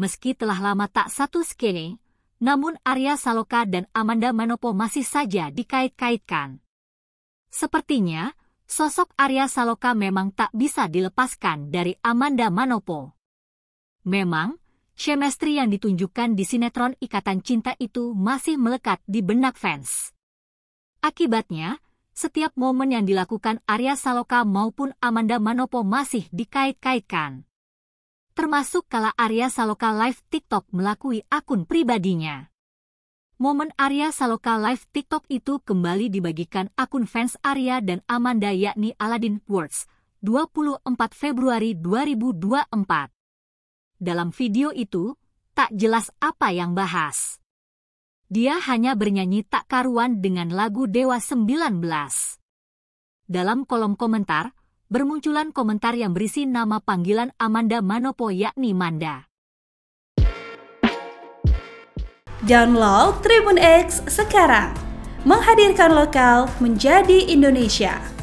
Meski telah lama tak satu skene, namun Arya Saloka dan Amanda Manopo masih saja dikait-kaitkan. Sepertinya, sosok Arya Saloka memang tak bisa dilepaskan dari Amanda Manopo. Memang, chemistry yang ditunjukkan di sinetron Ikatan Cinta itu masih melekat di benak fans. Akibatnya, setiap momen yang dilakukan Arya Saloka maupun Amanda Manopo masih dikait-kaitkan termasuk kala Arya Saloka live TikTok melakui akun pribadinya. Momen Arya Saloka live TikTok itu kembali dibagikan akun fans Arya dan Amanda yakni Aladdin Words, 24 Februari 2024. Dalam video itu, tak jelas apa yang bahas. Dia hanya bernyanyi tak karuan dengan lagu Dewa 19. Dalam kolom komentar, bermunculan komentar yang berisi nama panggilan Amanda Manopo yakni Manda. Download Tribun X sekarang, menghadirkan lokal menjadi Indonesia.